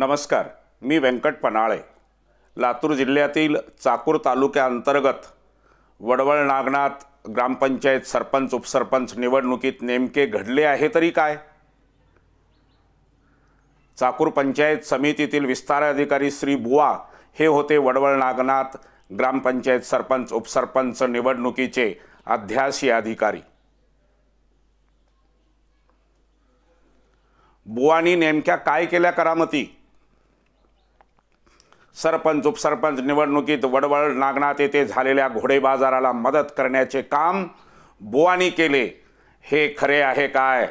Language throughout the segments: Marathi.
नमस्कार मी व्यंकट पनाळे लातूर जिल्ह्यातील चाकूर तालुक्याअंतर्गत वडवळ नागनाथ ग्रामपंचायत सरपंच उपसरपंच निवडणुकीत नेमके घडले आहे तरी काय चाकूर पंचायत समितीतील विस्तार अधिकारी श्री बुवा हे होते वडवळ नागनाथ ग्रामपंचायत सरपंच उपसरपंच निवडणुकीचे अध्यासी अधिकारी बुवानी नेमक्या काय केल्या करामती सरपंच उपसरपंच निवडणुकीत वडवळ नागनाथ येथे झालेल्या घोडेबाजाराला मदत करण्याचे काम बुवानी केले हे खरे आहे काय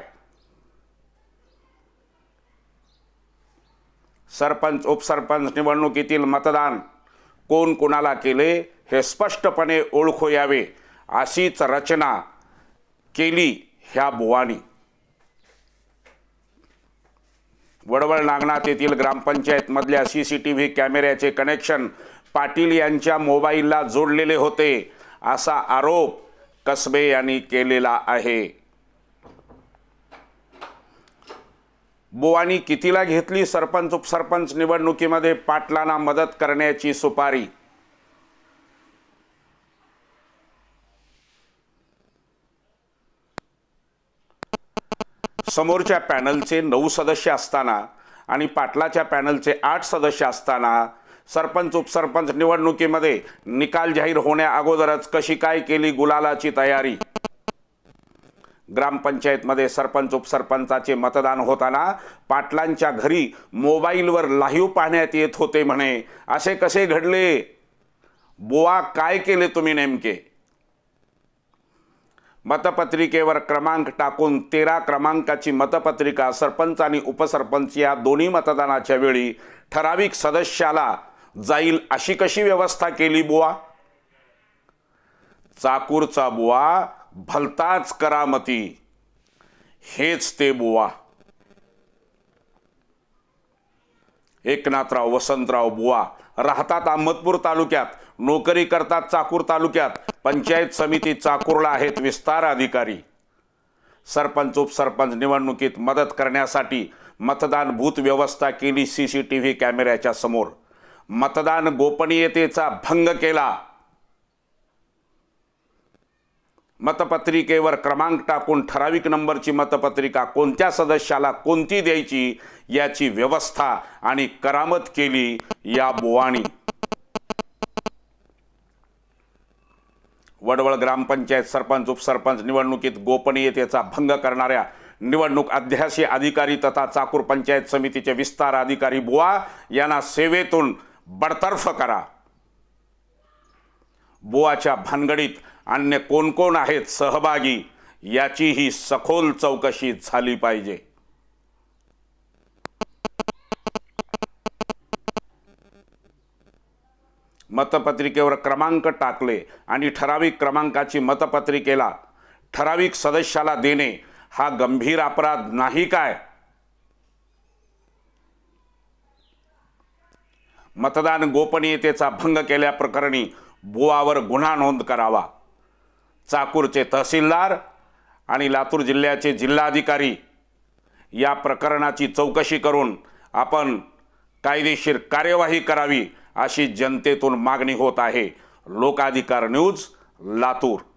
सरपंच उपसरपंच निवडणुकीतील मतदान कोण कोणाला केले हे स्पष्टपणे ओळखू यावे अशीच रचना केली ह्या बुवानी वडवळ नागनाथ येथील ग्रामपंचायतमधल्या सी सी टी व्ही कॅमेऱ्याचे कनेक्शन पाटील यांच्या मोबाईलला जोडलेले होते असा आरोप कसबे यांनी केलेला आहे बोवानी कितीला घेतली सरपंच उपसरपंच निवडणुकीमध्ये पाटलांना मदत करण्याची सुपारी समोरच्या पॅनलचे नऊ सदस्य असताना आणि पाटलाच्या पॅनलचे आठ सदस्य असताना सरपंच उपसरपंच निवडणुकीमध्ये निकाल जाहीर होण्या अगोदरच कशी काय केली गुलालाची तयारी ग्रामपंचायतमध्ये सरपंच उपसरपंचाचे मतदान होताना पाटलांच्या घरी मोबाईलवर लाईव्ह पाहण्यात येत होते म्हणे असे कसे घडले बोवा काय केले तुम्ही नेमके मतपत्रिकेवर क्रमांक टाकून तेरा क्रमांकाची मतपत्रिका सरपंच आणि उपसरपंच या दोन्ही मतदानाच्या वेळी ठराविक सदस्याला जाईल अशी कशी व्यवस्था केली बुवा चाकूरचा बुवा भलताच करामती हेच ते बुवा एकनाथराव वसंतराव बुवा राहतात अहमदपूर तालुक्यात नोकरी करतात चाकूर तालुक्यात पंचायत समिती चाकूरला आहेत विस्तार अधिकारी सरपंच उपसरपंच निवडणुकीत मदत करण्यासाठी मतदान भूत व्यवस्था केली सी सी टी व्ही कॅमेऱ्याच्या समोर मतदान गोपनीयतेचा भंग केला मतपत्रिकेवर क्रमांक टाकून ठराविक नंबरची मतपत्रिका कोणत्या सदस्याला कोणती द्यायची याची व्यवस्था आणि करामत केली या बोवाणी वडवळ ग्रामपंचायत सरपंच उपसरपंच निवडणुकीत गोपनीयतेचा भंग करणाऱ्या निवडणूक अध्यासी अधिकारी तथा चाकूर पंचायत समितीचे विस्तार अधिकारी बुवा यांना सेवेतून बडतर्फ करा बुवाच्या भानगडीत अन्य कोण कोण आहेत सहभागी याचीही सखोल चौकशी झाली पाहिजे मतपत्रिकेवर क्रमांक टाकले आणि ठराविक क्रमांकाची मतपत्रिकेला ठराविक सदस्याला देणे हा गंभीर अपराध नाही काय मतदान गोपनीयतेचा भंग केल्याप्रकरणी बुवावर गुन्हा नोंद करावा चाकूरचे तहसीलदार आणि लातूर जिल्ह्याचे जिल्हाधिकारी या प्रकरणाची चौकशी करून आपण कायदेशीर कार्यवाही करावी अशी जनतेतून मागणी होत आहे लोकाधिकार न्यूज लातूर